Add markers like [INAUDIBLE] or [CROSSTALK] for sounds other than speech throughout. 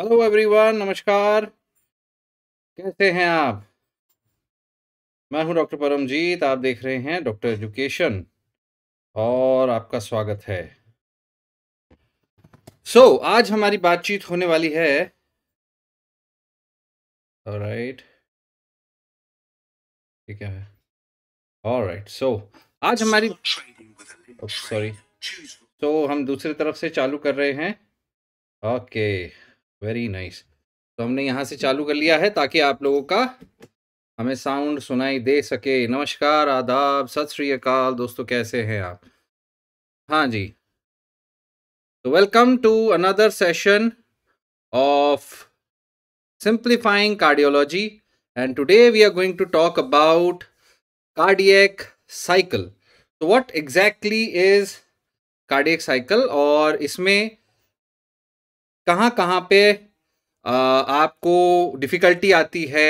Hello everyone नमस्कार कैसे हैं आप मैं हूं डॉक्टर परमजीत आप देख रहे हैं डॉक्टर एजुकेशन और आपका स्वागत है सो so, आज हमारी बातचीत होने वाली है राइट ठीक है ऑल राइट सो आज हमारी सॉरी तो oh, हम दूसरी तरफ से चालू कर रहे हैं ओके okay. वेरी नाइस तो हमने यहाँ से चालू कर लिया है ताकि आप लोगों का हमें साउंड सुनाई दे सके नमस्कार आदाब सत श्री अकाल दोस्तों कैसे हैं आप हाँ जी तो welcome to another session of simplifying cardiology and today we are going to talk about cardiac cycle तो what exactly is cardiac cycle और इसमें कहाँ कहाँ पे आपको डिफ़िकल्टी आती है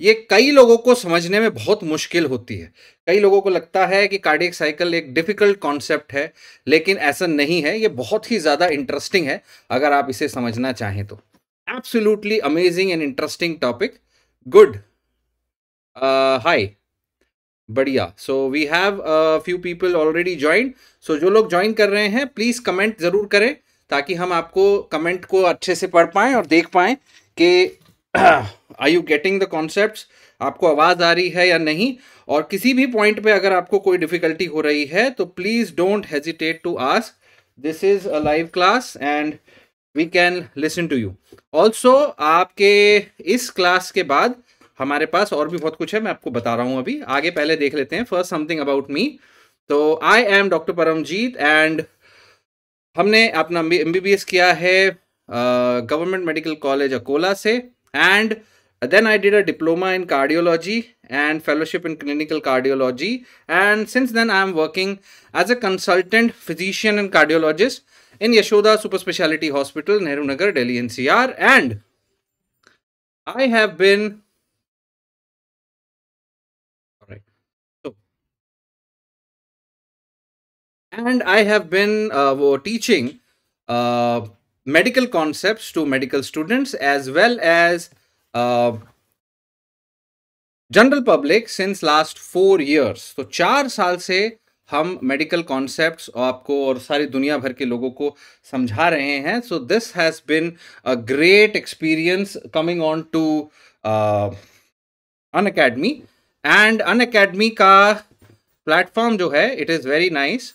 ये कई लोगों को समझने में बहुत मुश्किल होती है कई लोगों को लगता है कि कार्डियक साइकिल एक डिफ़िकल्ट कॉन्सेप्ट है लेकिन ऐसा नहीं है ये बहुत ही ज़्यादा इंटरेस्टिंग है अगर आप इसे समझना चाहें तो absolutely amazing and interesting topic good hi बढ़िया so we have few people already join so जो लोग ज्वाइन कर रहे हैं प्लीज़ कमेंट ज़रूर करें ताकि हम आपको कमेंट को अच्छे से पढ़ पाएँ और देख पाएँ कि I you getting the concept आपको आवाज़ आ रही है या नहीं और किसी भी पॉइंट पे अगर आपको कोई डिफ़िकल्टी हो रही है तो please don't hesitate to ask this is a live class and we can listen to you also आपके इस क्लास के बाद हमारे पास और भी बहुत कुछ है मैं आपको बता रहा हूँ अभी आगे पहले देख लेते हैं फर्स्ट समथिंग अबाउट मी तो I am doctor Paramjeet and हमने अपना एम बी बी एस किया है गवर्नमेंट मेडिकल कॉलेज अकोला से and then I did a diploma in cardiology and fellowship in clinical cardiology and since then I am working as a consultant physician and cardiologist in Yashoda super speciality hospital Nehru Nagar Delhi N C R and I have been and I have been वो teaching medical concept to medical medical as well as general public since last four years तो चार साल से हम medical concept आपको और सारी दुनिया भर के लोगों को समझा रहे हैं so this has been a great experience coming on to Unacademy and Unacademy का प्लेटफॉर्म जो है इट इज़ वेरी नाइस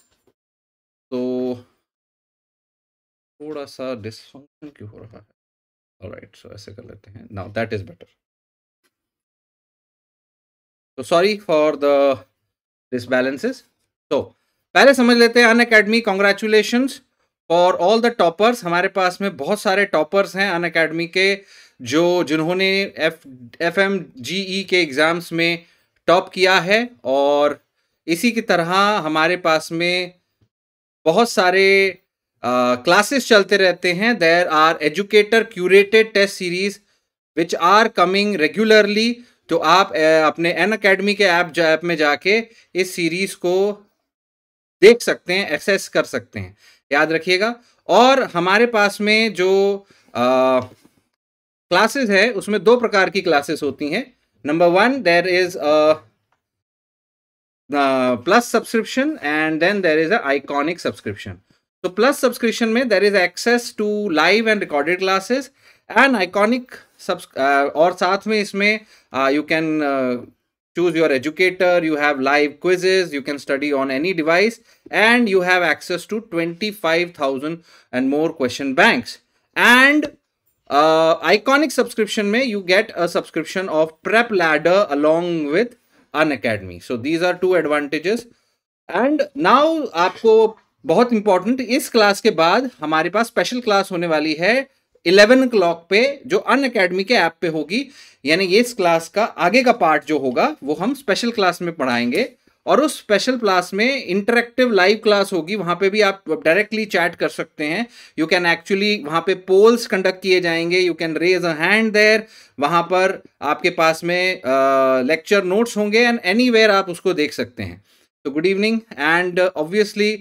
थोड़ा सा डिसफंक्शन क्यों हो रहा है राइट सो ऐसे कर लेते हैं नाउ दैट इज बेटर तो सॉरी फॉर द डिसबैलेंसेस तो पहले समझ लेते हैं Unacademy congratulation for all the toppers हमारे पास में बहुत सारे टॉपर्स हैं अन अकेडमी के जो जिन्होंने F F M G E के एग्ज़ाम्स में टॉप किया है और इसी की तरह हमारे पास में बहुत सारे क्लासेस uh, चलते रहते हैं there are educator curated test series which are coming regularly तो आप uh, अपने एन अकेडमी के ऐप ऐप में जाके इस सीरीज को देख सकते हैं एक्सेस कर सकते हैं याद रखिएगा और हमारे पास में जो क्लासेस uh, है उसमें दो प्रकार की क्लासेस होती हैं number one there is plus subscription and then there is a iconic subscription तो प्लस सब्सक्रिप्शन में there is access to live and recorded classes and iconic और साथ में इसमें you can choose your educator you have live quizzes you can study on any device and you have access to twenty five thousand and more question bank and iconic subscription में you get a subscription of prep ladder along with Unacademy so these are two advantages and now आपको बहुत important इस class के बाद हमारे पास special class होने वाली है इलेवन क्लॉक पे जो अन अकेडमी के ऐप पे होगी यानी ये इस क्लास का आगे का पार्ट जो होगा वो हम स्पेशल क्लास में पढ़ाएंगे और उस स्पेशल क्लास में इंटरेक्टिव लाइव क्लास होगी वहाँ पे भी आप डायरेक्टली चैट कर सकते हैं यू कैन एक्चुअली वहाँ पे पोल्स कंडक्ट किए जाएंगे you can raise a hand there वहाँ पर आपके पास में लेक्चर uh, नोट्स होंगे एंड एनी आप उसको देख सकते हैं तो good evening and obviously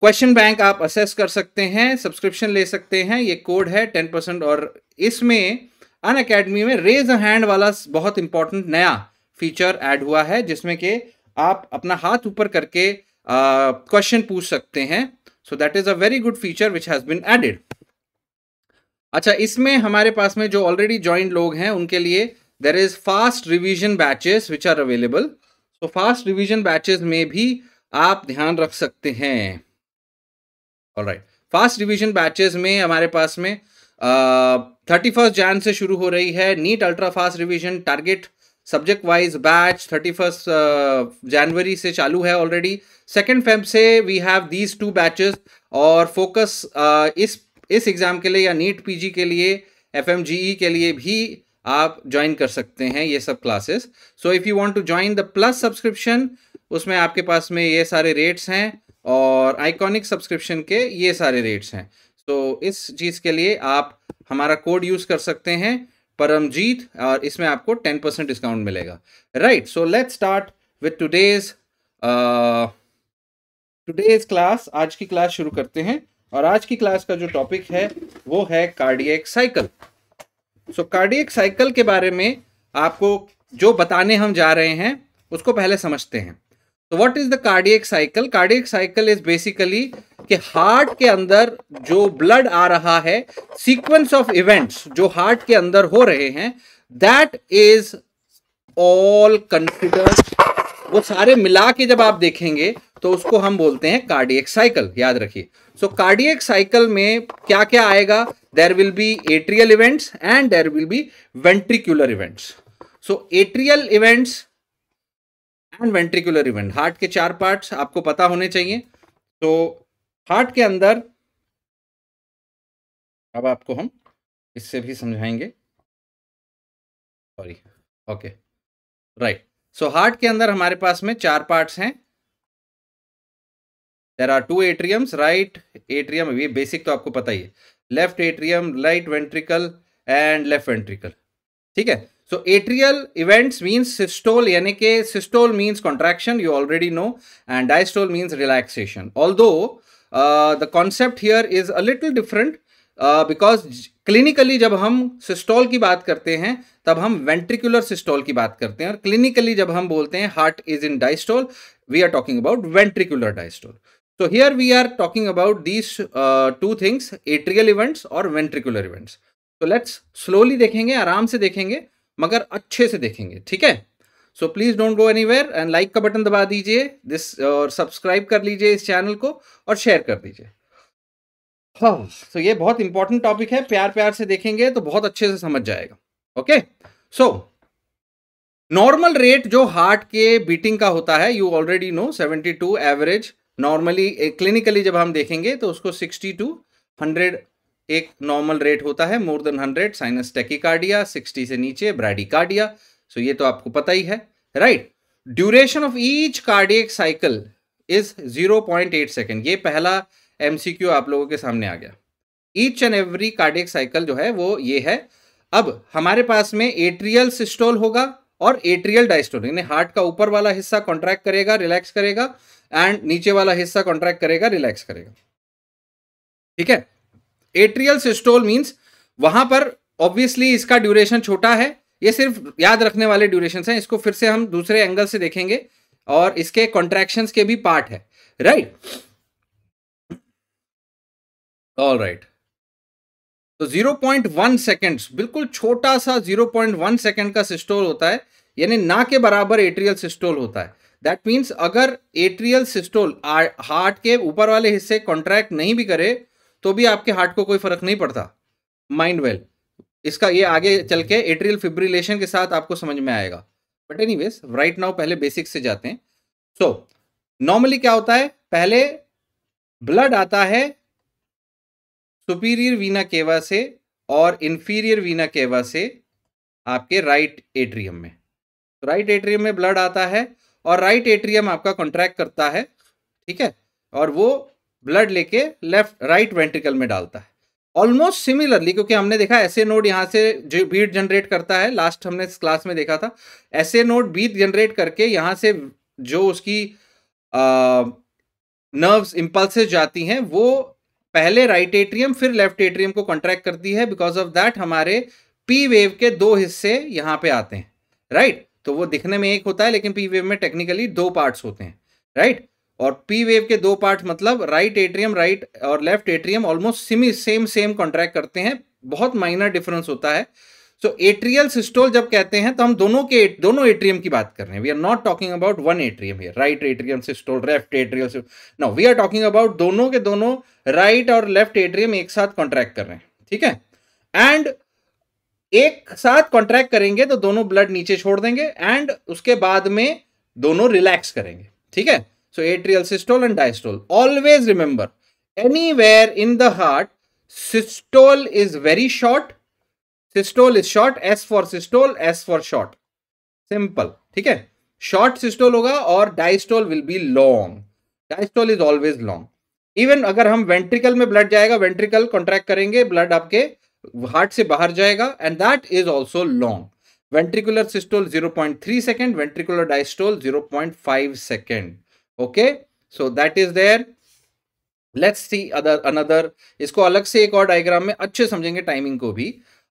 question bank आप असेस कर सकते हैं सब्सक्रिप्शन ले सकते हैं ये कोड है टेन परसेंट और इसमें अन अकेडमी में रेज अ हैंड वाला बहुत इंपॉर्टेंट नया फीचर ऐड हुआ है जिसमें कि आप अपना हाथ ऊपर करके क्वेश्चन पूछ सकते हैं so that is a very good feature which has been added अच्छा इसमें हमारे पास में जो ऑलरेडी ज्वाइन लोग हैं उनके लिए there is fast revision batches which are available so fast revision batches में भी आप ध्यान रख सकते हैं ऑलराइट फास्ट रिवीजन बैचेस में हमारे पास में थर्टी फर्स्ट जैन से शुरू हो रही है NEET ultra fast revision target subject wise batch thirty first जनवरी से चालू है ऑलरेडी सेकेंड फेब से we have these two batches और फोकस uh, इस इस एग्ज़ाम के लिए या नीट पीजी के लिए एफ एम जी ई के लिए भी आप ज्वाइन कर सकते हैं ये सब classes so if you want to join the plus subscription उसमें आपके पास में ये सारे रेट्स हैं और आइकॉनिक सब्सक्रिप्शन के ये सारे रेट्स हैं तो इस चीज़ के लिए आप हमारा कोड यूज़ कर सकते हैं परमजीत और इसमें आपको टेन परसेंट डिस्काउंट मिलेगा right so let's start with today's today's class आज की क्लास शुरू करते हैं और आज की क्लास का जो टॉपिक है वो है cardiac cycle so cardiac cycle के बारे में आपको जो बताने हम जा रहे हैं उसको पहले समझते हैं तो what is the cardiac cycle cardiac cycle is basically कि हार्ट के अंदर जो ब्लड आ रहा है सीक्वेंस ऑफ इवेंट्स जो हार्ट के अंदर हो रहे हैं दैट इज ऑल कंसिडर्ड वो सारे मिला के जब आप देखेंगे तो उसको हम बोलते हैं कार्डियक साइकिल याद रखिए सो कार्डियक साइकिल में क्या क्या आएगा there will be atrial events and there will be ventricular events so atrial events and ventricular event heart के चार पार्ट्स आपको पता होने चाहिए तो हार्ट के अंदर अब आपको हम इससे भी समझाएंगे sorry okay right so heart के अंदर हमारे पास में चार पार्ट्स हैं there are two atriums right atrium ये बेसिक तो आपको पता ही है left atrium right ventricle and left ventricle ठीक है so atrial events means systole यानी कि systole means contraction you already know and diastole means relaxation although the concept here is a little different because clinically जब हम systole की बात करते हैं तब हम वेंट्रिकुलर सिस्टोल की बात करते हैं और क्लिनिकली जब हम बोलते हैं heart is in diastole we are talking about ventricular diastole so here we are talking about these two things atrial events और वेंट्रिकुलर इवेंट्स तो लेट्स स्लोली देखेंगे आराम से देखेंगे मगर अच्छे से देखेंगे ठीक है so please don't go anywhere and like का बटन दबा दीजिए दिस और सब्सक्राइब कर लीजिए इस चैनल को और शेयर कर दीजिए हाँ तो ये बहुत इंपॉर्टेंट टॉपिक है प्यार प्यार से देखेंगे तो बहुत अच्छे से समझ जाएगा ओके सो नॉर्मल रेट जो हार्ट के बीटिंग का होता है you already know 72 average normally clinically जब हम देखेंगे तो उसको 60 टू हंड्रेड एक नॉर्मल रेट होता है more than hundred sinus tachycardia sixty से नीचे ब्रैडिकार्डिया सो ये तो आपको पता ही है right duration of each cardiac cycle is zero point eight second ये पहला एमसीक्यू आप लोगों के सामने आ गया each and every cardiac cycle जो है वो ये है अब हमारे पास में एट्रियल सिस्टोल होगा और एट्रियल डाइस्टोल यानी हार्ट का ऊपर वाला हिस्सा कॉन्ट्रैक्ट करेगा रिलैक्स करेगा एंड नीचे वाला हिस्सा कॉन्ट्रैक्ट करेगा रिलैक्स करेगा ठीक है एट्रियल सिस्टोल मीन्स वहां पर ऑब्वियसली इसका ड्यूरेशन छोटा है ये सिर्फ याद रखने वाले ड्यूरेशन हैं इसको फिर से हम दूसरे एंगल से देखेंगे और इसके कॉन्ट्रैक्शन के भी पार्ट है राइट ऑल राइट तो 0.1 सेकेंड बिल्कुल छोटा सा 0.1 सेकेंड का सिस्टोल होता है यानी ना के बराबर एट्रियल सिस्टोल होता है दैट मीन्स अगर एट्रियल सिस्टोल हार्ट के ऊपर वाले हिस्से कॉन्ट्रैक्ट नहीं भी करे तो भी आपके हार्ट को कोई फर्क नहीं पड़ता माइंड वेल इसका ये आगे चल के एट्रियल फिब्रिलेशन के साथ आपको समझ में आएगा but anyways right now पहले बेसिक से जाते हैं सो so, नॉर्मली क्या होता है पहले ब्लड आता है सुपीरियर वीना केवा से और इन्फीरियर वीना केवा से आपके राइट एट्रियम में तो राइट एट्रियम में ब्लड आता है और राइट एट्रियम आपका कॉन्ट्रैक्ट करता है ठीक है और वो ब्लड लेके लेफ्ट राइट वेंट्रिकल में डालता है ऑलमोस्ट सिमिलरली क्योंकि हमने देखा ऐसे नोड यहाँ से जो बीट जनरेट करता है लास्ट हमने इस क्लास में देखा था ऐसे नोड बीट जनरेट करके यहाँ से जो उसकी नर्व्स इम्पल्सेस जाती हैं वो पहले राइट एट्रियम फिर लेफ्ट एट्रियम को कॉन्ट्रैक्ट करती है बिकॉज ऑफ दैट हमारे पी वेव के दो हिस्से यहाँ पे आते हैं राइट right? तो वो दिखने में एक होता है लेकिन पी वेव में टेक्निकली दो पार्ट्स होते हैं राइट right? और पी वेव के दो पार्ट मतलब राइट एट्रियम राइट और लेफ्ट एट्रियम ऑलमोस्ट सिमी सेम सेम कॉन्ट्रैक्ट करते हैं बहुत माइनर डिफरेंस होता है सो एट्रियल सिस्टोल जब कहते हैं तो हम दोनों के दोनों एट्रियम की बात कर रहे हैं we are not talking about one atrium here right atrium systole left atrial no we are talking about दोनों के दोनों राइट right और लेफ्ट एट्रियम एक साथ कॉन्ट्रैक्ट कर रहे हैं ठीक है एंड एक साथ कॉन्ट्रैक्ट करेंगे तो दोनों ब्लड नीचे छोड़ देंगे एंड उसके बाद में दोनों रिलैक्स करेंगे ठीक है So atrial systole and diastole. Always remember, anywhere in the heart, systole is very short. Systole is short. S for systole, S for short. Simple. ठीक है शॉर्ट सिस्टोल होगा और diastole will be long diastole is always long even अगर हम ventricle में blood जाएगा ventricle contract करेंगे blood आपके हार्ट से बाहर जाएगा and that is also long ventricular systole 0.3 second ventricular diastole 0.5 second okay so that is there let's see other another इसको अलग से एक और डायग्राम में अच्छे समझेंगे टाइमिंग को भी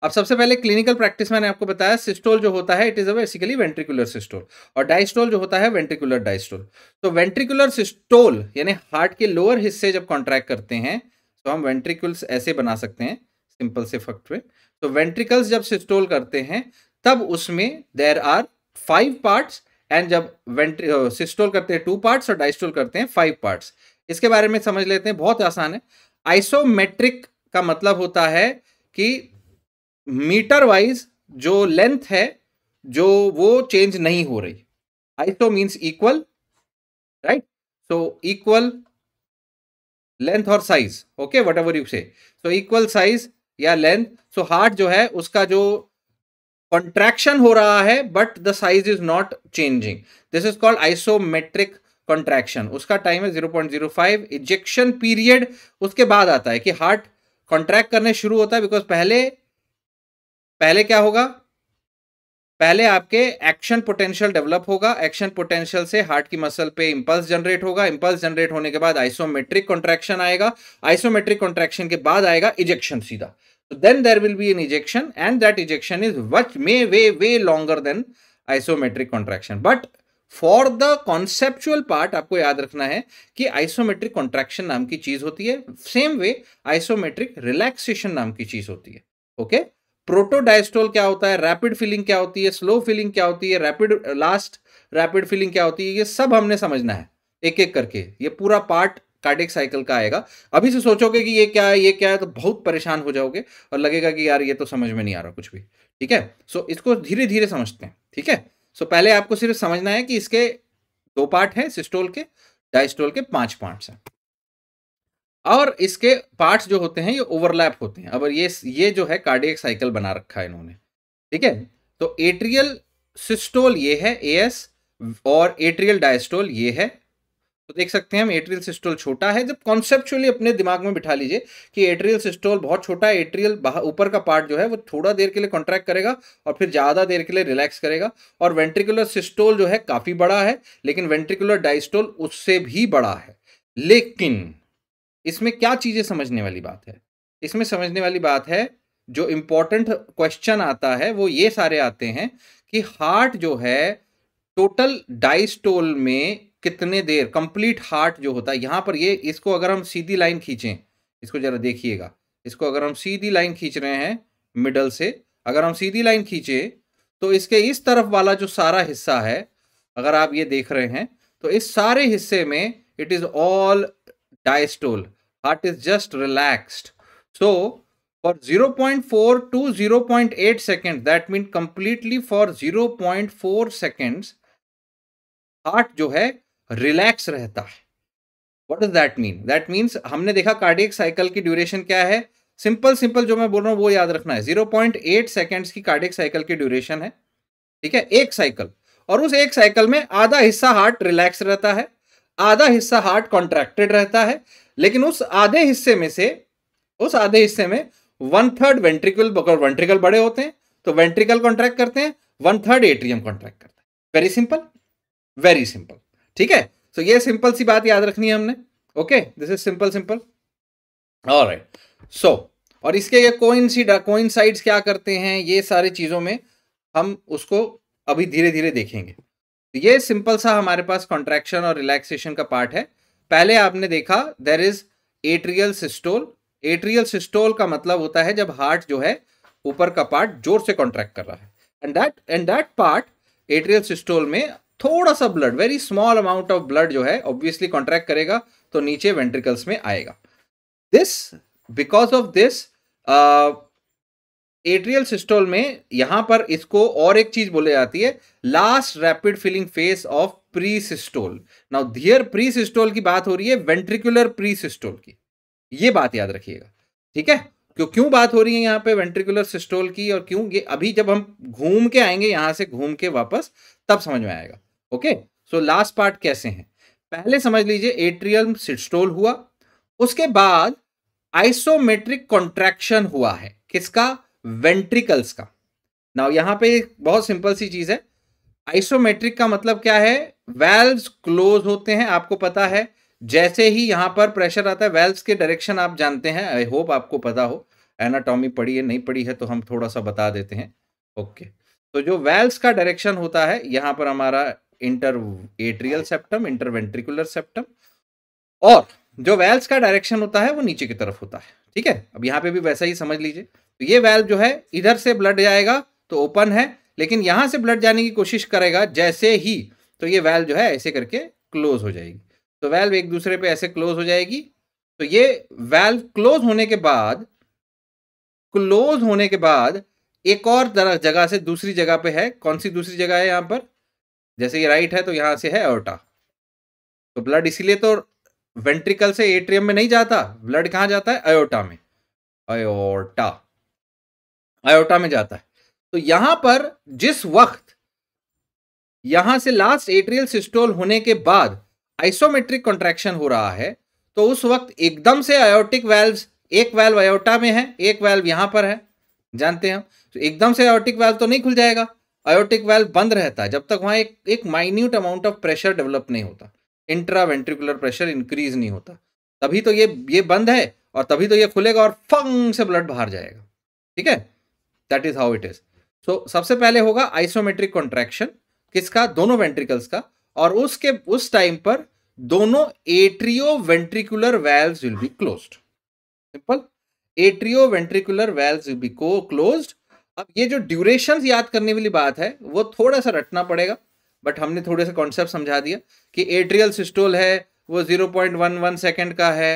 अब सबसे पहले क्लिनिकल प्रैक्टिस मैंने आपको बताया सिस्टोल जो होता है it is a basically ventricular systole और डाइस्टोल जो होता है वेंट्रिकुलर डाइस्टोल तो वेंट्रिकुलर सिस्टोल यानी हार्ट के लोअर हिस्से जब कॉन्ट्रैक्ट करते हैं तो हम वेंट्रिकल्स ऐसे बना सकते हैं सिंपल से फक्ट में तो वेंट्रिकल्स जब सिस्टोल करते हैं तब उसमें there are five parts and जब वेंट्री सिस्टोल करते हैं टू पार्ट्स और डाइस्टोल करते हैं फाइव पार्ट्स इसके बारे में समझ लेते हैं बहुत आसान है आइसोमेट्रिक का मतलब होता है कि मीटर वाइज जो लेंथ है जो वो चेंज नहीं हो रही iso means equal right so equal length और size okay whatever you say so equal size या लेंथ सो हार्ट जो है उसका जो कॉन्ट्रैक्शन हो रहा है but the size is not changing this is called isometric contraction उसका टाइम है 0.05 इजेक्शन पीरियड उसके बाद आता है कि हार्ट कॉन्ट्रैक्ट करने शुरू होता है बिकॉज पहले पहले क्या होगा पहले आपके एक्शन पोटेंशियल डेवलप होगा एक्शन पोटेंशियल से हार्ट की मसल पे इंपल्स जनरेट होगा इंपल्स जनरेट होने के बाद आइसोमेट्रिक कॉन्ट्रैक्शन आएगा आइसोमेट्रिक कॉन्ट्रैक्शन के बाद आएगा इजेक्शन सीधा then there will be an ejection and that ejection is much may way way longer than isometric contraction but for the conceptual part आपको याद रखना है कि आइसोमेट्रिक कॉन्ट्रैक्शन नाम की चीज होती है सेम वे आइसोमेट्रिक रिलैक्सेशन नाम की चीज होती है ओके प्रोटोडाइस्टोल क्या होता है रैपिड फीलिंग क्या होती है स्लो फीलिंग क्या होती है रैपिड लास्ट रैपिड फीलिंग क्या होती है ये सब हमने समझना है एक एक करके ये पूरा पार्ट कार्डिक साइकिल का आएगा अभी से सोचोगे कि ये क्या है ये क्या है तो बहुत परेशान हो जाओगे और लगेगा कि यार ये तो समझ में नहीं आ रहा कुछ भी ठीक है सो इसको धीरे धीरे समझते हैं ठीक है सो पहले आपको सिर्फ समझना है कि इसके दो पार्ट है सिस्टोल के डाइस्टोल के पांच पार्ट हैं और इसके पार्ट्स जो होते हैं ये ओवरलैप होते हैं अब ये ये जो है कार्डियक साइकिल बना रखा है इन्होंने ठीक है तो एट्रियल सिस्टोल ये है एस और एट्रियल डायस्टोल ये है तो देख सकते हैं हम एट्रियल सिस्टोल छोटा है जब कॉन्सेप्चुअली अपने दिमाग में बिठा लीजिए कि एट्रियल सिस्टोल बहुत छोटा है एट्रियल ऊपर का पार्ट जो है वो थोड़ा देर के लिए कॉन्ट्रैक्ट करेगा और फिर ज़्यादा देर के लिए रिलैक्स करेगा और वेंट्रिकुलर सिस्टोल जो है काफ़ी बड़ा है लेकिन वेंट्रिकुलर डाइस्टोल उससे भी बड़ा है लेकिन इसमें क्या चीज़ें समझने वाली बात है इसमें समझने वाली बात है जो इम्पोर्टेंट क्वेश्चन आता है वो ये सारे आते हैं कि हार्ट जो है टोटल डाइस्टोल में कितने देर कंप्लीट हार्ट जो होता है यहाँ पर ये इसको अगर हम सीधी लाइन खींचें इसको जरा देखिएगा इसको अगर हम सीधी लाइन खींच रहे हैं मिडल से अगर हम सीधी लाइन खींचे तो इसके इस तरफ वाला जो सारा हिस्सा है अगर आप ये देख रहे हैं तो इस सारे हिस्से में it is all diastole heart is just relaxed so for 0.4 to 0.8 seconds that means completely for 0.4 seconds heart जो है रिलैक्स रहता है what does that mean that means हमने देखा कार्डियक साइकिल की ड्यूरेशन क्या है सिंपल सिंपल जो मैं बोल रहा हूँ वो याद रखना है जीरो पॉइंट एट सेकेंड्स की कार्डियक साइकिल की ड्यूरेशन है ठीक है एक साइकिल और उस एक साइकिल में आधा हिस्सा हार्ट रिलैक्स रहता है आधा हिस्सा हार्ट कॉन्ट्रैक्टेड रहता है लेकिन उस आधे हिस्से में से उस आधे हिस्से में वन थर्ड वेंट्रिकल वेंट्रिकल बड़े होते हैं तो वेंट्रिकल कॉन्ट्रैक्ट करते हैं वन थर्ड एट्रियम कॉन्ट्रैक्ट करता है वेरी सिंपल वेरी सिंपल ठीक है सो so, ये सिंपल सी बात याद रखनी है हमने okay this is simple simple और सो और इसके ये कोइन सी कोइन क्या करते हैं ये सारी चीज़ों में हम उसको अभी धीरे धीरे देखेंगे तो ये सिंपल सा हमारे पास कॉन्ट्रैक्शन और रिलैक्सेशन का पार्ट है पहले आपने देखा there is atrial systole atrial systole का मतलब होता है जब हार्ट जो है ऊपर का पार्ट जोर से कॉन्ट्रैक्ट कर रहा है and that and that part atrial systole में थोड़ा सा blood very small amount of blood जो है ऑब्वियसली कॉन्ट्रैक्ट करेगा तो नीचे वेंट्रिकल्स में आएगा this because of this atrial systole में यहां पर इसको और एक चीज बोले जाती है last rapid filling phase of presystole now there presystole की बात हो रही है वेंट्रिकुलर प्री सिस्टोल की ये बात याद रखिएगा ठीक है क्यों क्यों बात हो रही है यहाँ पे वेंट्रिकुलर सिस्टोल की और क्यों ये अभी जब हम घूम के आएंगे यहां से घूम के वापस तब समझ में आएगा ओके सो लास्ट पार्ट कैसे हैं पहले समझ लीजिए एट्रियम सिस्टोल हुआ उसके बाद आइसोमेट्रिक कॉन्ट्रैक्शन हुआ है किसका वेंट्रिकल्स का नाउ यहां पे बहुत सिंपल सी चीज है आइसोमेट्रिक का मतलब क्या है वेल्व्स क्लोज होते हैं आपको पता है जैसे ही यहां पर प्रेशर आता है वेल्व्स के डायरेक्शन आप जानते हैं आई होप आपको पता हो एनाटॉमी पढ़ी है नहीं पढ़ी है तो हम थोड़ा सा बता देते हैं ओके okay. तो जो वेल्व्स का डायरेक्शन होता है यहां पर हमारा interatrial septum interventricular septum और जो वेल्स का डायरेक्शन होता है वो नीचे की तरफ होता है ठीक है अब यहाँ पे भी वैसा ही समझ लीजिए तो ये वेल्व जो है इधर से ब्लड जाएगा तो ओपन है लेकिन यहां से ब्लड जाने की कोशिश करेगा जैसे ही तो ये वेल्व जो है ऐसे करके क्लोज हो जाएगी तो वेल्व एक दूसरे पे ऐसे क्लोज हो जाएगी तो ये वेल्व क्लोज होने के बाद क्लोज होने के बाद एक और जगह से दूसरी जगह पे है कौन सी दूसरी जगह है यहां पर जैसे ये राइट है तो यहाँ से है एओर्टा तो ब्लड इसीलिए तो वेंट्रिकल से एट्रियम में नहीं जाता ब्लड कहाँ जाता है अयोटा में अयोटा अयोटा में जाता है तो यहां पर जिस वक्त यहां से लास्ट एट्रियल सिस्टोल होने के बाद आइसोमेट्रिक कॉन्ट्रेक्शन हो रहा है तो उस वक्त एकदम से अयोटिक वेल्व एक वेल्व अयोटा में है एक वेल्व यहां पर है जानते हैं तो एकदम से अयोटिक वेल्व तो नहीं खुल जाएगा आयोटिक वेल्व बंद रहता है जब तक वहाँ एक एक minute amount of pressure develop नहीं होता इंट्रावेंट्रिकुलर प्रेशर इंक्रीज नहीं होता तभी तो ये ये बंद है और तभी तो ये खुलेगा और फंग से ब्लड बाहर जाएगा ठीक है that is how it is so सबसे पहले होगा आइसोमेट्रिक कॉन्ट्रैक्शन किसका दोनों वेंट्रिकल्स का और उसके उस टाइम पर दोनों atrioventricular valve will be close simple atrioventricular valve will be को क्लोज्ड अब ये जो ड्यूरेशन याद करने वाली बात है वो थोड़ा सा रटना पड़ेगा बट हमने थोड़े से कॉन्सेप्ट समझा दिया कि एट्रियल सिस्टोल है वो जीरो पॉइंट सेकेंड का है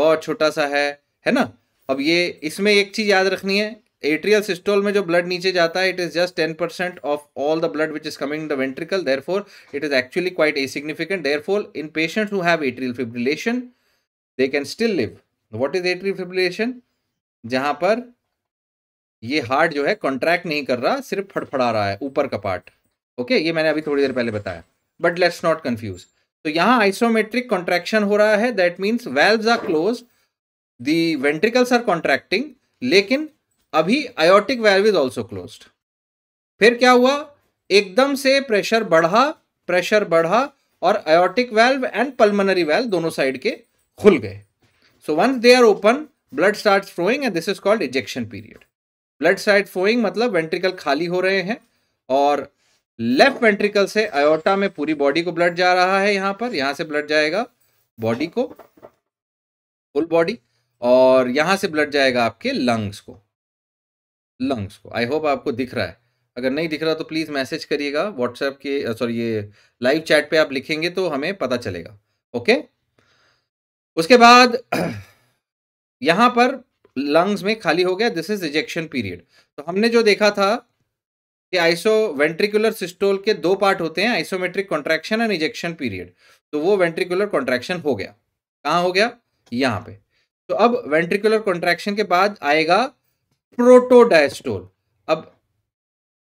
बहुत छोटा सा है है ना अब ये इसमें एक चीज़ याद रखनी है एट्रियल सिस्टोल में जो ब्लड नीचे जाता है it is just ten percent of all the blood which is coming the ventricle therefore it is actually quite a significant therefore in patient who have atrial fibrillation they can still live what is atrial fibrillation जहां पर ये heart जो है contract नहीं कर रहा सिर्फ फड़फड़ा रहा है ऊपर का पार्ट ओके ये मैंने अभी थोड़ी देर पहले बताया बट लेट्स नॉट कन्फ्यूज तो यहाँ आइसोमेट्रिक कॉन्ट्रैक्शन हो रहा है that means valve are close the ventricles are contracting लेकिन अभी aortic valve is also close फिर क्या हुआ एकदम से प्रेशर बढ़ा प्रेशर बढ़ा और aortic valve and pulmonary valve दोनों साइड के खुल गए so once they are open blood start flowing and this is called ejection period blood side flowing मतलब वेंट्रिकल खाली हो रहे हैं और लेफ्ट वेंट्रिकल से अयोटा में पूरी बॉडी को ब्लड जा रहा है यहाँ पर यहाँ से ब्लड जाएगा बॉडी को फुल बॉडी और यहाँ से ब्लड जाएगा आपके लंग्स को लंग्स को आई होप आपको दिख रहा है अगर नहीं दिख रहा तो प्लीज़ मैसेज करिएगा व्हाट्सएप के सॉरी ये लाइव चैट पे आप लिखेंगे तो हमें पता चलेगा ओके उसके बाद [CLEARS THROAT] यहाँ पर लंग्स में खाली हो गया दिस इज रिजेक्शन पीरियड तो हमने जो देखा था कि आइसो वेंट्रिकुलर सिस्टोल के दो पार्ट होते हैं isometric contraction and ejection period तो वो वेंट्रिकुलर कॉन्ट्रैक्शन हो गया कहाँ हो गया यहाँ पे तो अब वेंट्रिकुलर कॉन्ट्रैक्शन के बाद आएगा प्रोटोडायस्टोल अब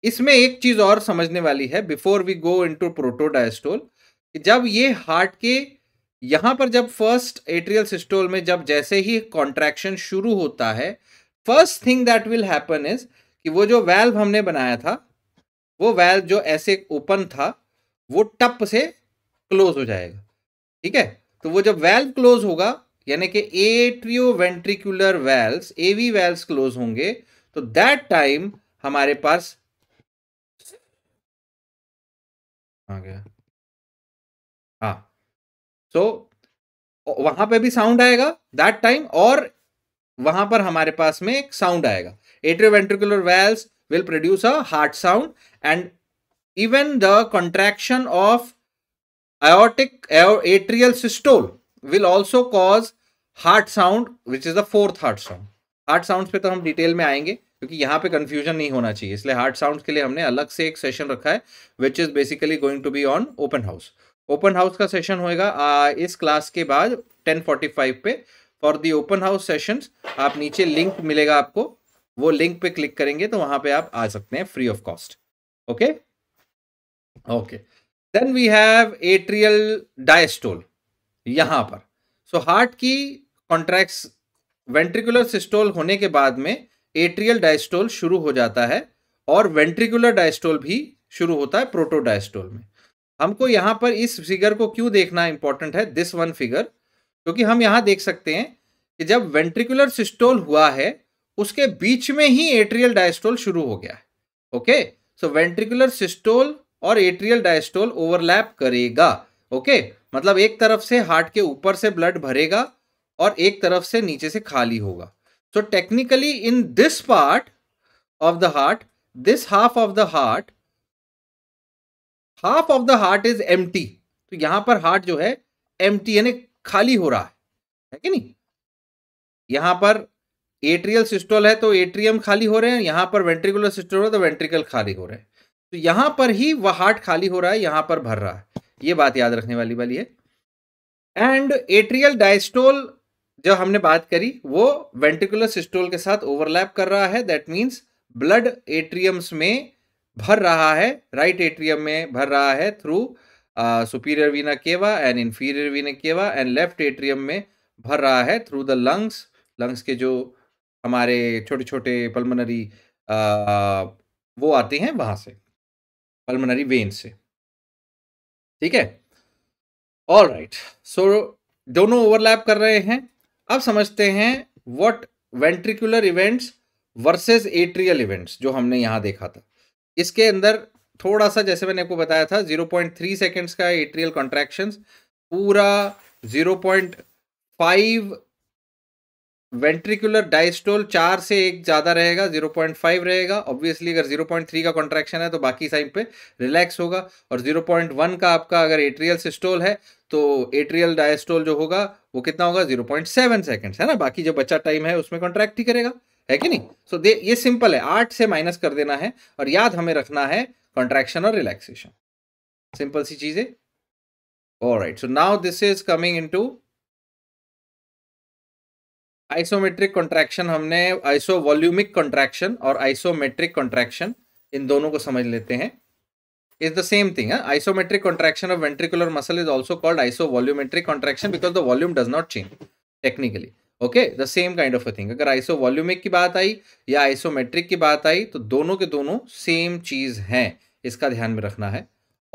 इसमें एक चीज और समझने वाली है before we go into protodiastole जब ये हार्ट के यहां पर जब फर्स्ट एट्रियल सिस्टोल में जब जैसे ही कॉन्ट्रैक्शन शुरू होता है first thing that will happen is कि वो जो वेल्व हमने बनाया था वो वैल्व जो ऐसे ओपन था वो टप से क्लोज हो जाएगा ठीक है तो वो जब वेल्व क्लोज होगा यानी कि atrioventricular valves AV valves close होंगे तो दैट टाइम हमारे पास आ गया हाँ सो so, वहां पे भी साउंड आएगा दैट टाइम और वहां पर हमारे पास में एक साउंड आएगा atrioventricular valves will produce a heart sound and even the contraction of aortic atrial systole will also cause heart sound which is the fourth heart sound heart sound पे तो हम डिटेल में आएंगे क्योंकि यहाँ पे confusion नहीं होना चाहिए इसलिए हार्ट साउंड्स के लिए हमने अलग से एक सेशन रखा है which is basically going to be on open house open house का सेशन होएगा इस क्लास के बाद 10:45 पे for the open house sessions आप नीचे लिंक मिलेगा आपको वो लिंक पे क्लिक करेंगे तो वहां पे आप आ सकते हैं free of cost okay okay then we have atrial diastole यहां पर सो so, हार्ट की कॉन्ट्रैक्ट वेंट्रिकुलर सिस्टोल होने के बाद में एट्रियल डायस्टोल शुरू हो जाता है और वेंट्रिकुलर डायस्टोल भी शुरू होता है प्रोटोडायस्टोल में हमको यहाँ पर इस फिगर को क्यों देखना इंपॉर्टेंट है दिस वन फिगर क्योंकि हम यहाँ देख सकते हैं कि जब वेंट्रिकुलर सिस्टोल हुआ है उसके बीच में ही एट्रियल डायस्टोल शुरू हो गया है ओके सो वेंट्रिकुलर सिस्टोल और एट्रियल डायस्टोल ओवरलैप करेगा ओके okay? मतलब एक तरफ से हार्ट के ऊपर से ब्लड भरेगा और एक तरफ से नीचे से खाली होगा so technically in this part of the heart this half of the heart half of the heart is um तो यहां पर हार्ट जो है एम यानी खाली हो रहा है है कि नहीं यहां पर एट्रियल सिस्टोल है तो एट्रियम खाली हो रहे हैं यहां पर वेंट्रिकुलर सिस्टोल है तो वेंट्रिकल खाली हो रहे हैं तो यहां पर ही वह हार्ट खाली हो रहा है यहां पर भर रहा है ये बात याद रखने वाली वाली है एंड एट्रियल डायस्टोल जो हमने बात करी वो वेंट्रिकुलर सिस्टोल के साथ ओवरलैप कर रहा है दैट मीन्स ब्लड एट्रियम्स में भर रहा है राइट एट्रियम में भर रहा है थ्रू सुपीरियर वीना केवा एंड इन्फीरियर वीना केवा एंड लेफ्ट एट्रियम में भर रहा है थ्रू द लंग्स लंग्स के जो हमारे छोटे छोटे पल्मोनरी वो आते हैं वहां से पल्मोनरी वेन से ठीक है ऑल राइट सो दोनों ओवरलैप कर रहे हैं अब समझते हैं what ventricular events versus atrial events जो हमने यहां देखा था इसके अंदर थोड़ा सा जैसे मैंने आपको बताया था 0.3 पॉइंट सेकेंड्स का एट्रियल कॉन्ट्रैक्शंस पूरा 0.5 पॉइंट वेंट्रिकुलर डाइस्टोल चार से एक ज़्यादा रहेगा 0.5 रहेगा ऑब्वियसली अगर 0.3 का कॉन्ट्रैक्शन है तो बाकी साइड पे रिलैक्स होगा और 0.1 का आपका अगर एट्रियल सिस्टोल है तो एट्रियल डायस्टोल जो होगा वो कितना होगा जीरो पॉइंट है ना बाकी जो बच्चा टाइम है उसमें कॉन्ट्रैक्ट ही करेगा है कि नहीं सो so, ये सिंपल है आठ से माइनस कर देना है और याद हमें रखना है कॉन्ट्रैक्शन और रिलैक्सेशन सिंपल सी चीज है so now this is coming into isometric contraction हमने आइसो वॉल्यूमिक कॉन्ट्रेक्शन और आइसोमेट्रिक कॉन्ट्रेक्शन इन दोनों को समझ लेते हैं is the same thing isometric contraction of ventricular muscle is also called isovolumetric contraction because the volume does not change technically okay the same kind of a thing अगर isovolumic की बात आई या isometric की बात आई तो दोनों के दोनों सेम चीज हैं इसका ध्यान में रखना है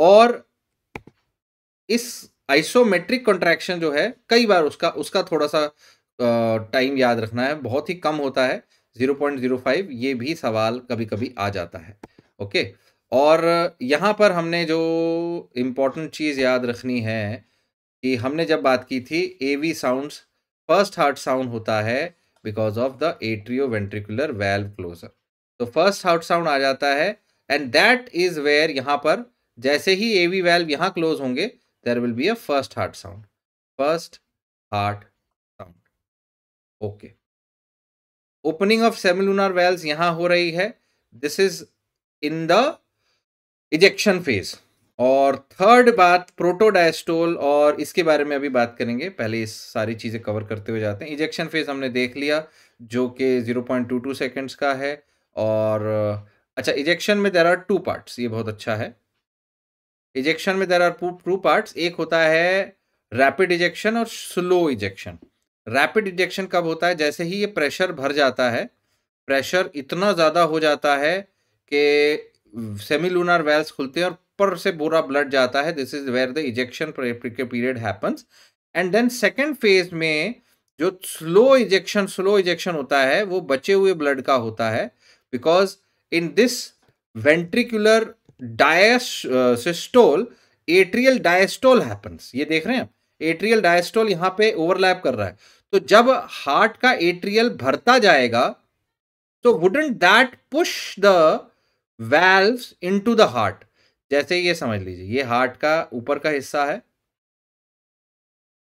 और इस आइसोमेट्रिक कॉन्ट्रैक्शन जो है कई बार उसका उसका थोड़ा सा टाइम याद रखना है बहुत ही कम होता है 0.05 ये भी सवाल कभी कभी आ जाता है ओके और यहाँ पर हमने जो इम्पोर्टेंट चीज़ याद रखनी है कि हमने जब बात की थी A V sounds first heart sound होता है because of the atrioventricular valve closure तो फर्स्ट हार्ट साउंड आ जाता है एंड दैट इज वेयर यहाँ पर जैसे ही ए वी वेल्व यहाँ क्लोज होंगे there will be a first heart sound first heart sound okay opening of semilunar valve यहाँ हो रही है this is in the ejection phase और थर्ड बात प्रोटोडायस्टोल और इसके बारे में अभी बात करेंगे पहले इस सारी चीज़ें कवर करते हुए जाते हैं इजेक्शन फेज हमने देख लिया जो कि 0.22 सेकेंड्स का है और अच्छा इजेक्शन में देर आर टू पार्ट्स ये बहुत अच्छा है इजेक्शन में देर आर टू पार्ट्स एक होता है रैपिड इजेक्शन और स्लो इजेक्शन रैपिड इजेक्शन कब होता है जैसे ही ये प्रेशर भर जाता है प्रेशर इतना ज़्यादा हो जाता है कि सेमी लूनार वेल्स खुलते हैं और ऊपर से पूरा ब्लड जाता है this is where the ejection period happens and then second phase में जो स्लो इजेक्शन स्लो इजेक्शन होता है वो बचे हुए ब्लड का होता है because in this ventricular diastole atrial diastole happens ये देख रहे हैं एट्रियल डायस्टोल यहाँ पे ओवरलैप कर रहा है तो जब हार्ट का एट्रियल भरता जाएगा तो wouldn't that push the into the heart जैसे ये समझ लीजिए ये हार्ट का ऊपर का हिस्सा है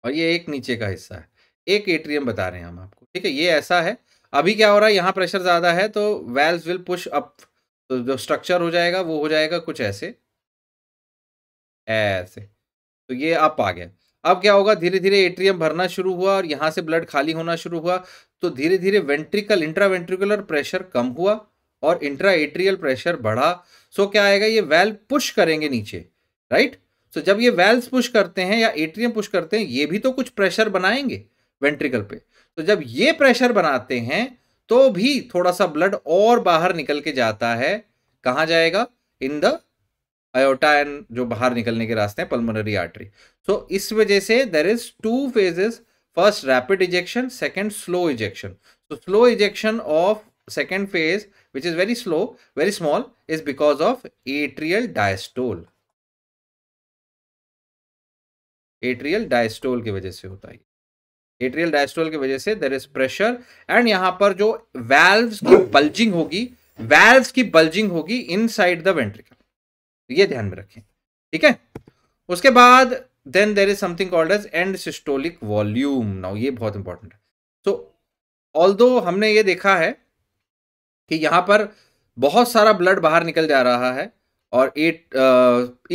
और ये एक नीचे का हिस्सा है एक एट्रियम बता रहे हैं हम आपको ठीक है ये ऐसा है अभी क्या हो रहा है यहाँ प्रेशर ज़्यादा है तो वेल्स विल पुश अप तो जो स्ट्रक्चर हो जाएगा वो हो जाएगा कुछ ऐसे ऐसे तो ये अप आ गया अब क्या होगा धीरे धीरे एट्रियम भरना शुरू हुआ और यहाँ से ब्लड खाली होना शुरू हुआ तो धीरे धीरे वेंट्रिकल इंट्रावेंट्रिकुलर प्रेशर कम हुआ और इंट्रा एट्रियल प्रेशर बढ़ा सो क्या आएगा ये वेल पुश करेंगे नीचे राइट सो जब ये वेल्स पुश करते हैं या एट्रियम पुश करते हैं ये भी तो कुछ प्रेशर बनाएंगे वेंट्रिकल पे तो जब ये प्रेशर बनाते हैं तो भी थोड़ा सा ब्लड और बाहर निकल के जाता है कहाँ जाएगा इन द आयोटाइन जो बाहर निकलने के रास्ते हैं पल्मोनरी आर्टरी सो so, इस वजह से there is two phases first rapid ejection second slow ejection तो slow ejection of second phase which is very slow very small is because of atrial diastole atrial diastole की वजह से होता है atrial diastole की वजह से देर इज प्रेशर एंड यहाँ पर जो वेल्व्स की बल्जिंग होगी वेल्व्स की बल्जिंग होगी इनसाइड द वेंट्रिकल ये ध्यान में रखें ठीक है उसके बाद then there is something called as end systolic volume now ये बहुत इंपॉर्टेंट है सो so, हमने ये देखा है कि यहाँ पर बहुत सारा ब्लड बाहर निकल जा रहा है और एट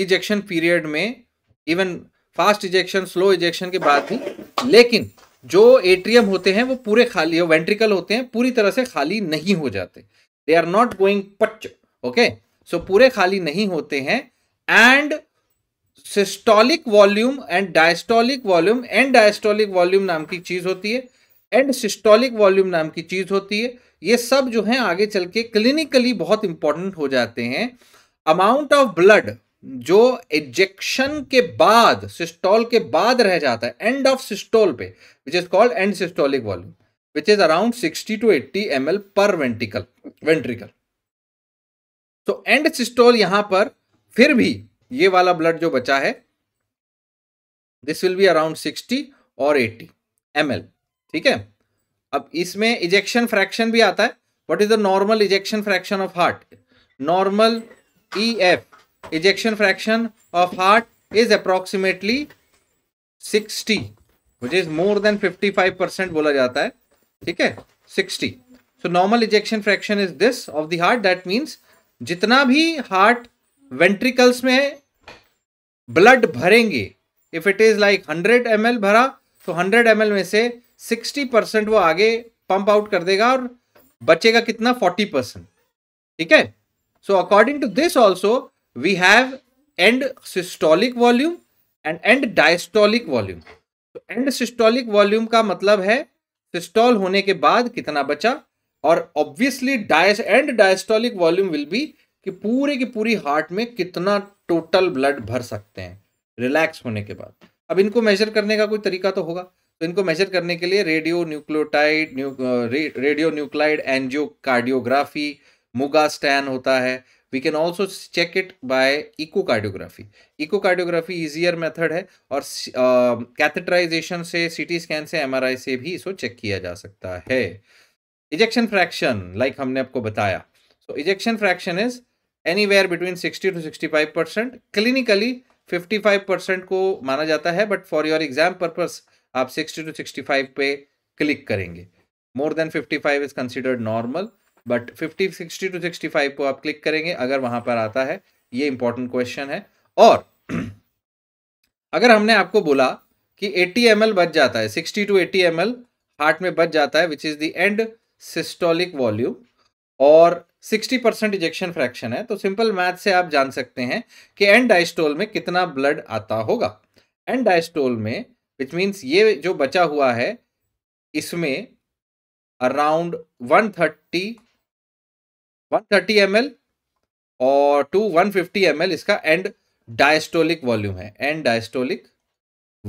इजेक्शन पीरियड में even fast ejection slow ejection के बाद भी लेकिन जो एट्रियम होते हैं वो पूरे खाली हो वेंट्रिकल होते हैं पूरी तरह से खाली नहीं हो जाते दे आर नॉट गोइंग पच ओके सो पूरे खाली नहीं होते हैं end systolic volume end diastolic volume end diastolic volume नाम की चीज होती है एंड सिस्टोलिक वॉल्यूम नाम की चीज होती है ये सब जो है आगे चल के क्लिनिकली बहुत इंपॉर्टेंट हो जाते हैं अमाउंट ऑफ ब्लड जो इजेक्शन के बाद सिस्टोल के बाद रह जाता है एंड ऑफ सिस्टोल पे which is called end systolic volume which is around 60 to 80 M per ventricle ventricle तो एंड सिस्टोल यहां पर फिर भी ये वाला ब्लड जो बचा है दिस विल बी अराउंड 60 और 80 एम ठीक है अब इसमें इजेक्शन फ्रैक्शन भी आता है what is the normal ejection fraction of heart normal E F ejection fraction of heart is approximately sixty which is more than fifty five percent बोला जाता है ठीक है sixty so normal ejection fraction is this of the heart that means जितना भी heart ventricles में blood भरेंगे if it is like hundred M भरा तो हंड्रेड एम में से सिक्सटी परसेंट वो आगे पंप आउट कर देगा और बचेगा कितना फोर्टी परसेंट ठीक है so according to this also we have end systolic volume and end diastolic volume end systolic volume का मतलब है सिस्टॉल होने के बाद कितना बचा और ऑब्वियसली डायस end diastolic volume will be कि पूरे की पूरी हार्ट में कितना टोटल ब्लड भर सकते हैं रिलैक्स होने के बाद अब इनको मेजर करने का कोई तरीका तो होगा तो इनको मेजर करने के लिए रेडियो न्यूक्लियोटाइड न्यू रे, radionuclide angiocardiography MUGA scan होता है we can also check it by echocardiography echocardiography method है और कैथेटराइजेशन uh, से सीटी स्कैन से एमआरआई से भी इसको चेक किया जा सकता है इजेक्शन फ्रैक्शन लाइक हमने आपको बताया so ejection fraction is anywhere between sixty to sixty five percent clinically fifty five percent को माना जाता है but for your exam purpose आप 60 टू 65 पे क्लिक करेंगे more than 55 is considered normal but 50 60 to 65 को आप क्लिक करेंगे अगर वहां पर आता है ये इंपॉर्टेंट क्वेश्चन है और [CLEARS THROAT] अगर हमने आपको बोला कि 80 एम बच जाता है 60 टू 80 एम हार्ट में बच जाता है which is the end systolic volume और 60 परसेंट इजेक्शन फ्रैक्शन है तो सिंपल मैथ से आप जान सकते हैं कि एंड डाइस्टोल में कितना ब्लड आता होगा एंड डाइस्टोल में विच मीन्स ये जो बचा हुआ है इसमें around one thirty thirty M L और to one fifty M L इसका एंड डायस्टोलिक वॉल्यूम है एंड डायस्टोलिक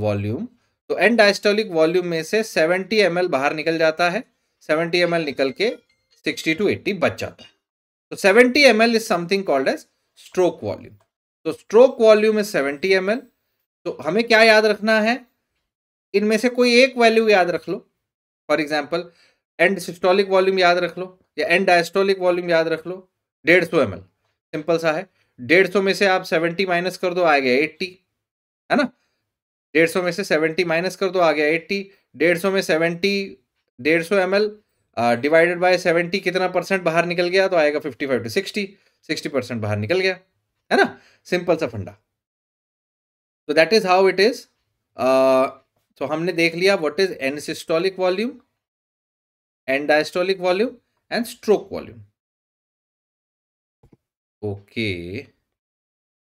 वॉल्यूम तो एंड डायस्टोलिक वॉल्यूम में से सेवेंटी एम एल बाहर निकल जाता है 70 एम एल निकल के सिक्सटी टू एट्टी बच जाता है तो 70 M L is something called as stroke volume तो स्ट्रोक वॉल्यूम इज 70 एम तो हमें क्या याद रखना है इनमें से कोई एक वैल्यू याद रख लो for example end systolic volume याद रख लो या एंड डायस्टोलिक वॉल्यूम याद रख लो डेढ़ सौ एम सिंपल सा है डेढ़ सौ में से आप सेवेंटी माइनस कर दो आ गया एट्टी है ना डेढ़ सौ में से सेवेंटी माइनस कर दो आ गया एट्टी डेढ़ सौ में सेवेंटी डेढ़ सौ M L divided by seventy कितना परसेंट बाहर निकल गया तो आएगा fifty five to sixty sixty percent बाहर निकल गया है ना सिंपल सा फंडा तो that is how it is तो हमने देख लिया what is end systolic volume end diastolic volume and stroke volume okay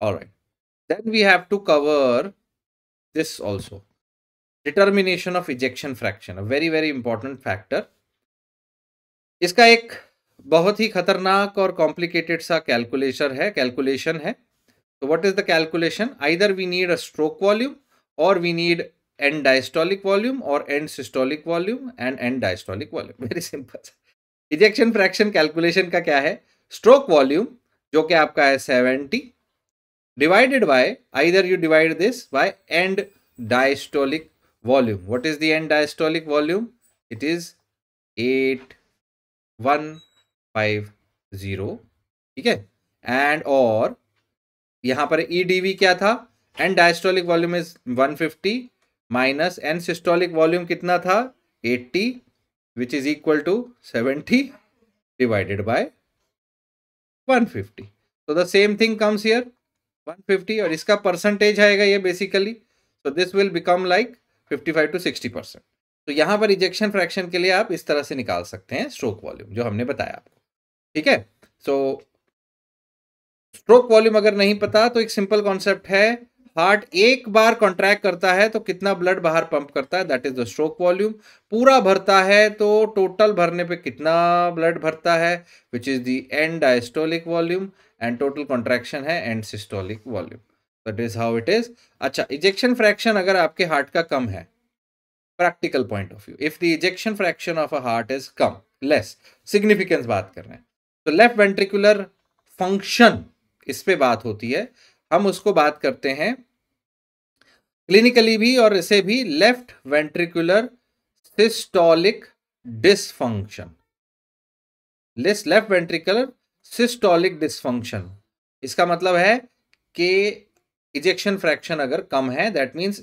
all right then we have to cover this also determination of ejection fraction a very very important इसका एक बहुत ही खतरनाक और complicated सा कैलकुलेशन है कैलकुलेशन है तो what is the calculation either we need a stroke volume और we need end diastolic volume और end systolic volume and end diastolic volume very simple ejection fraction calculation का क्या है स्ट्रोक वॉल्यूम जो कि आपका है seventy divided by either you divide this by end diastolic volume what is the end diastolic volume it is at one five zero ठीक है and और यहां पर ई डी वी क्या था end diastolic volume is one fifty minus end systolic volume कितना था 80 which is equal to 70 divided by 150 so the same thing comes here 150 और इसका परसेंटेज आएगा ये basically so this will become like 55 to 60 percent तो यहाँ पर ejection fraction के लिए आप इस तरह से निकाल सकते हैं स्ट्रोक वॉल्यूम जो हमने बताया आपको ठीक है सो स्ट्रोक वॉल्यूम अगर नहीं पता तो एक सिंपल कॉन्सेप्ट है हार्ट एक बार कॉन्ट्रैक्ट करता है तो कितना ब्लड बाहर पंप करता है that is the stroke volume पूरा भरता है तो टोटल भरने पे कितना ब्लड भरता है which is the end diastolic volume and total contraction है end systolic volume that is how it is अच्छा इजेक्शन फ्रैक्शन अगर आपके हार्ट का कम है practical point of view if the ejection fraction of a heart is कम less significance बात कर रहे हैं तो लेफ्ट वेंट्रिकुलर फंक्शन इस पे बात होती है हम उसको बात करते हैं क्लिनिकली भी और इसे भी left ventricular systolic dysfunction less left ventricular systolic dysfunction इसका मतलब है कि इजेक्शन फ्रैक्शन अगर कम है that means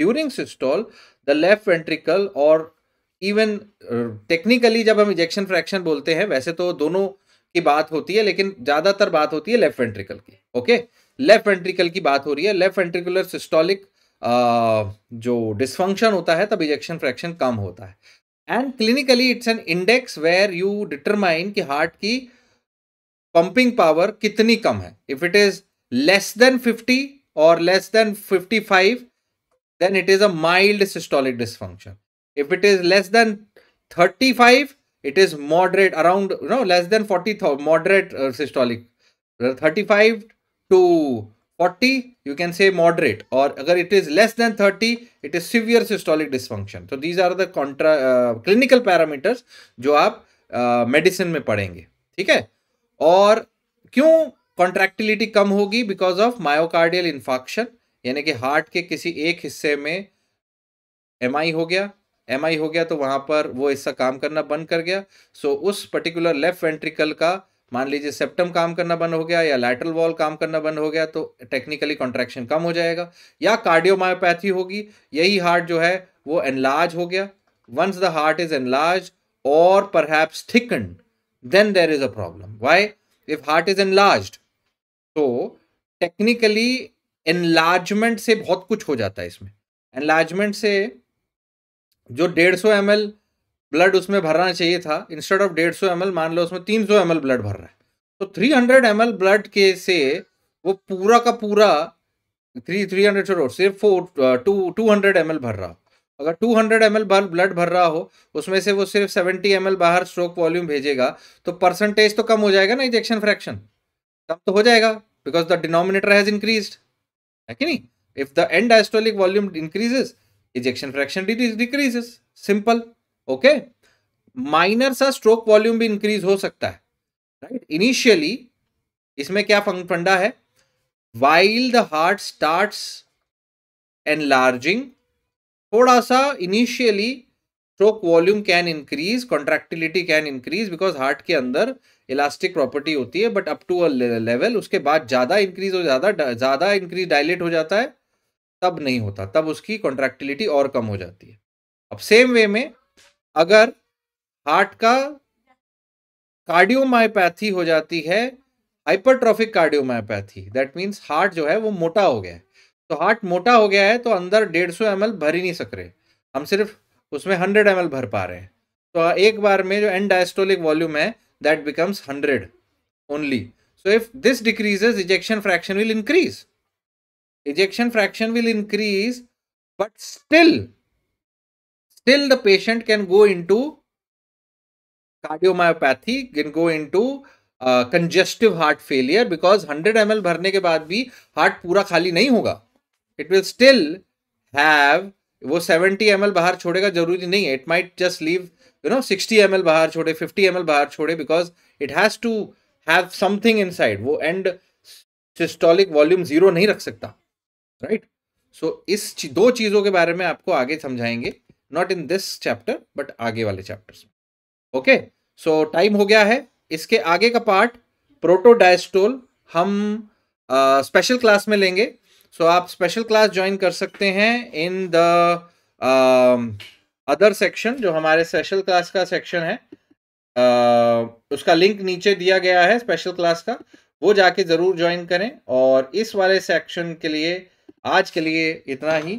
during systole the left ventricle और इवन टेक्निकली uh, जब हम इजेक्शन फ्रैक्शन बोलते हैं वैसे तो दोनों की बात होती है लेकिन ज़्यादातर बात होती है लेफ्ट वेंट्रिकल की ओके okay? लेफ्ट वेंट्रिकल की बात हो रही है लेफ्ट वेंट्रिकुलर सिस्टोलिक जो डिसफंक्शन होता है तब इजेक्शन फ्रैक्शन कम होता है and clinically it's an index where you determine कि हार्ट की पंपिंग पावर कितनी कम है if it is less than 50 और less than 55 then it is a mild systolic dysfunction if it is less than 35 it is moderate around you know less than 40 moderate systolic systolic 35 to 40 you can say moderate और अगर it is less than 30 it is severe systolic dysfunction तो these are the contra clinical parameters जो आप medicine uh, में पढ़ेंगे ठीक है और क्यों कॉन्ट्रैक्टिलिटी कम होगी बिकॉज ऑफ मायोकार्डियल इन्फॉक्शन यानी कि हार्ट के किसी एक हिस्से में एम हो गया एम हो गया तो वहां पर वो हिस्सा काम करना बंद कर गया सो so, उस पर्टिकुलर लेफ्ट वेंट्रिकल का मान लीजिए सेप्टम काम करना बंद हो गया या लैटरल वॉल काम करना बंद हो गया तो टेक्निकली कॉन्ट्रैक्शन कम हो जाएगा या कार्डियोमायोपैथी होगी यही हार्ट जो है वो एनलार्ज हो गया once the heart is enlarge और perhaps thicken then there is a problem why if heart is enlarge तो टेक्निकली एनलार्जमेंट से बहुत कुछ हो जाता है इसमें एनलार्जमेंट से जो डेढ़ सौ एम एल ब्लड उसमें भरना चाहिए था इंस्टेड ऑफ डेढ़ सौ एम मान लो उसमें तीन सौ एम ब्लड भर रहा है तो थ्री हंड्रेड एम ब्लड के से वो पूरा का पूरा थ्री थ्री हंड्रेड छोड़ो सिर्फ four to two hundred M भर रहा हो अगर टू हंड्रेड एम ब्लड भर रहा हो उसमें से वो सिर्फ सेवेंटी एम बाहर स्ट्रोक वॉल्यूम भेजेगा तो परसेंटेज तो कम हो जाएगा ना इंजेक्शन फ्रैक्शन कम तो हो जाएगा because the denominator has increase है कि नहीं if the end diastolic volume increases ejection fraction decreases simple okay minor सा स्ट्रोक वॉल्यूम भी इंक्रीज हो सकता है राइट इनिशियली इसमें क्या फंडा है while the heart start enlarging थोड़ा सा initially stroke volume can increase contractility can increase because heart के अंदर इलास्टिक प्रॉपर्टी होती है but up to a level उसके बाद ज़्यादा इंक्रीज हो ज़्यादा ज़्यादा इंक्रीज डायलेट हो जाता है तब नहीं होता तब उसकी कॉन्ट्रेक्टिलिटी और कम हो जाती है अब सेम वे में अगर हार्ट का कार्डियोमायोपैथी हो जाती है hypertrophic cardiomyopathy that means heart जो है वो मोटा हो गया है तो हार्ट मोटा हो गया है तो अंदर डेढ़ सौ एम भर ही नहीं सक रहे हम सिर्फ उसमें हंड्रेड एम भर पा रहे हैं तो एक बार में जो एंड डायस्टोलिक वॉल्यूम है that becomes hundred only so if this decreases ejection fraction will increase ejection fraction will increase but still still the patient can go into cardiomyopathy, can go into congestive heart failure because 100 M भरने के बाद भी heart पूरा खाली नहीं होगा it will still have वो 70 M बाहर छोड़ेगा जरूरी नहीं है it might just leave you know 60 M बाहर छोड़े 50 एम बाहर छोड़े because it has to have something inside वो एंड सिस्टोलिक वॉल्यूम जीरो नहीं रख सकता राइट right? सो so, इस दो चीज़ों के बारे में आपको आगे समझाएंगे not in this chapter but आगे वाले चैप्टर्स में ओके सो टाइम हो गया है इसके आगे का पार्ट प्रोटोडाइस्टोल हम स्पेशल uh, क्लास में लेंगे सो so, आप स्पेशल क्लास ज्वाइन कर सकते हैं इन द अदर सेक्शन जो हमारे स्पेशल क्लास का सेक्शन है uh, उसका लिंक नीचे दिया गया है स्पेशल क्लास का वो जाके ज़रूर ज्वाइन करें और इस वाले सेक्शन के लिए आज के लिए इतना ही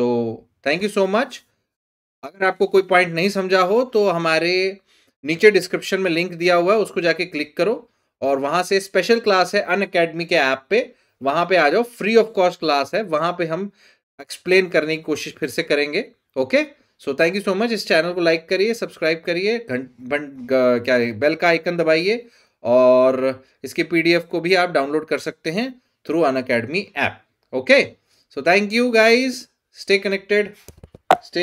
तो थैंक यू सो मच अगर आपको कोई पॉइंट नहीं समझा हो तो हमारे नीचे डिस्क्रिप्शन में लिंक दिया हुआ है उसको जाके क्लिक करो और वहां से स्पेशल क्लास है अन अकेडमी के ऐप पे वहां पे आ जाओ फ्री ऑफ कॉस्ट क्लास है वहां पे हम एक्सप्लेन करने की कोशिश फिर से करेंगे okay so thank you so much इस चैनल को लाइक करिए सब्सक्राइब करिए क्या बेल का आइकन दबाइए और इसके पी को भी आप डाउनलोड कर सकते हैं through Unacademy app okay so thank you guys stay connected stay